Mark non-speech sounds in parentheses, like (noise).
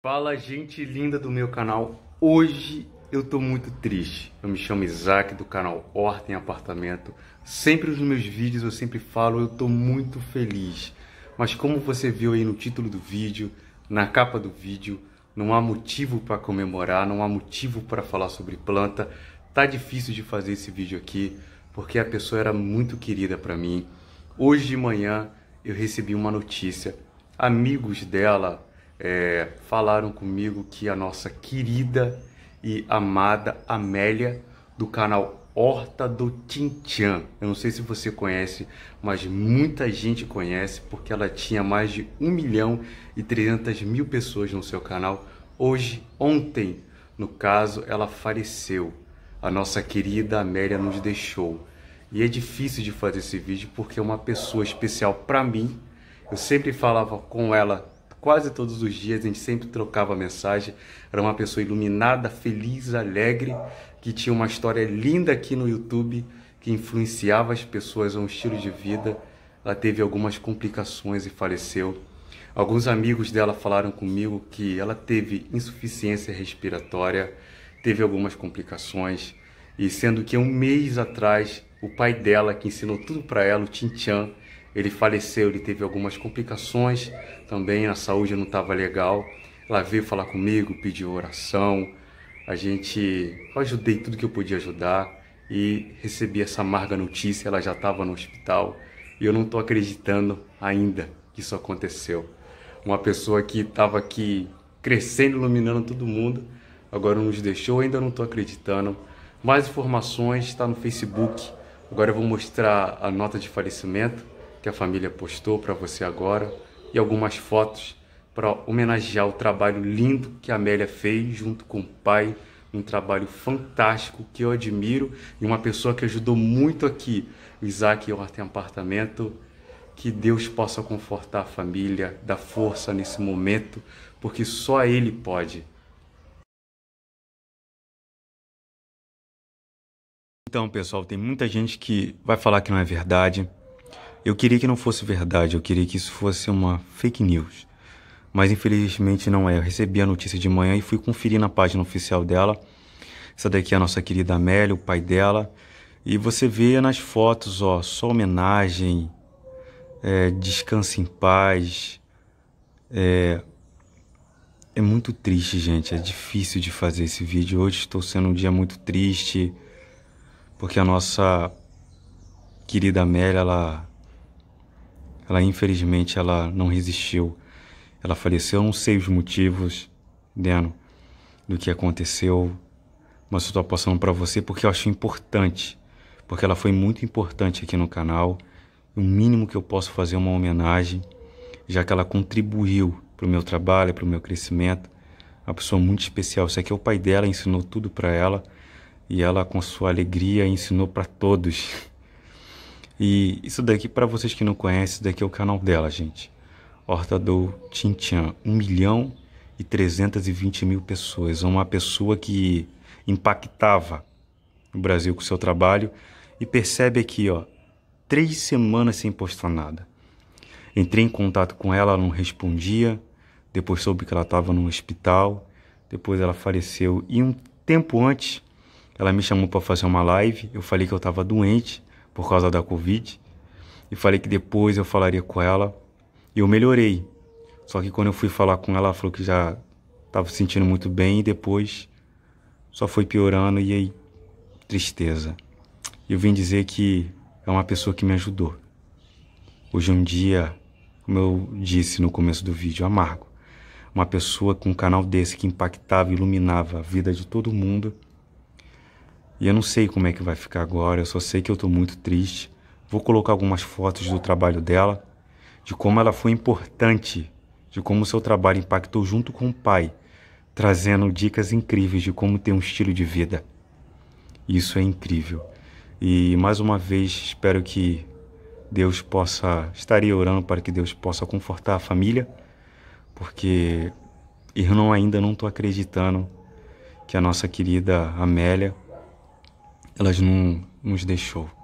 Fala gente linda do meu canal, hoje eu tô muito triste, eu me chamo Isaac do canal Horta em Apartamento, sempre nos meus vídeos eu sempre falo eu tô muito feliz, mas como você viu aí no título do vídeo, na capa do vídeo, não há motivo para comemorar, não há motivo para falar sobre planta, tá difícil de fazer esse vídeo aqui, porque a pessoa era muito querida para mim, hoje de manhã eu recebi uma notícia, amigos dela, é, falaram comigo que a nossa querida e amada Amélia do canal Horta do Tintian. Eu não sei se você conhece, mas muita gente conhece porque ela tinha mais de 1 milhão e 300 mil pessoas no seu canal. Hoje, ontem, no caso, ela faleceu. A nossa querida Amélia nos deixou. E é difícil de fazer esse vídeo porque é uma pessoa especial para mim. Eu sempre falava com ela Quase todos os dias a gente sempre trocava mensagem. Era uma pessoa iluminada, feliz, alegre, que tinha uma história linda aqui no YouTube, que influenciava as pessoas a um estilo de vida. Ela teve algumas complicações e faleceu. Alguns amigos dela falaram comigo que ela teve insuficiência respiratória, teve algumas complicações, e sendo que um mês atrás o pai dela, que ensinou tudo para ela, o Tintian ele faleceu, ele teve algumas complicações também, a saúde não estava legal. Ela veio falar comigo, pediu oração. A gente, eu ajudei tudo que eu podia ajudar e recebi essa amarga notícia, ela já estava no hospital e eu não estou acreditando ainda que isso aconteceu. Uma pessoa que estava aqui crescendo, iluminando todo mundo, agora nos deixou, ainda não estou acreditando. Mais informações está no Facebook. Agora eu vou mostrar a nota de falecimento que a família postou para você agora e algumas fotos para homenagear o trabalho lindo que a Amélia fez junto com o pai, um trabalho fantástico que eu admiro e uma pessoa que ajudou muito aqui, o Isaac e em Apartamento. Que Deus possa confortar a família, dar força nesse momento, porque só Ele pode. Então, pessoal, tem muita gente que vai falar que não é verdade, eu queria que não fosse verdade, eu queria que isso fosse uma fake news. Mas infelizmente não é. Eu recebi a notícia de manhã e fui conferir na página oficial dela. Essa daqui é a nossa querida Amélia, o pai dela. E você vê nas fotos, ó, só homenagem, é, descanse em paz. É, é muito triste, gente. É difícil de fazer esse vídeo. Hoje estou sendo um dia muito triste, porque a nossa querida Amélia, ela ela infelizmente ela não resistiu. Ela faleceu, eu não sei os motivos, Deno, do que aconteceu, mas eu estou passando para você porque eu acho importante, porque ela foi muito importante aqui no canal. O mínimo que eu posso fazer é uma homenagem, já que ela contribuiu para o meu trabalho, para o meu crescimento. Uma pessoa muito especial. Isso aqui é o pai dela, ensinou tudo para ela e ela, com sua alegria, ensinou para todos. (laughs) E isso daqui, para vocês que não conhecem, isso daqui é o canal dela, gente. Horta do Tintian, 1 milhão e 320 mil pessoas. Uma pessoa que impactava o Brasil com seu trabalho. E percebe aqui, ó, três semanas sem postar nada. Entrei em contato com ela, ela não respondia. Depois soube que ela estava no hospital. Depois ela faleceu. E um tempo antes, ela me chamou para fazer uma live. Eu falei que eu estava doente por causa da Covid e falei que depois eu falaria com ela. E eu melhorei. Só que quando eu fui falar com ela, ela falou que já estava se sentindo muito bem e depois só foi piorando e aí tristeza. Eu vim dizer que é uma pessoa que me ajudou. Hoje um dia, como eu disse no começo do vídeo, amargo. Uma pessoa com um canal desse que impactava, iluminava a vida de todo mundo e eu não sei como é que vai ficar agora, eu só sei que eu estou muito triste. Vou colocar algumas fotos do trabalho dela, de como ela foi importante, de como o seu trabalho impactou junto com o pai, trazendo dicas incríveis de como ter um estilo de vida. Isso é incrível. E mais uma vez, espero que Deus possa. estaria orando para que Deus possa confortar a família, porque eu não, ainda não estou acreditando que a nossa querida Amélia elas não nos deixou.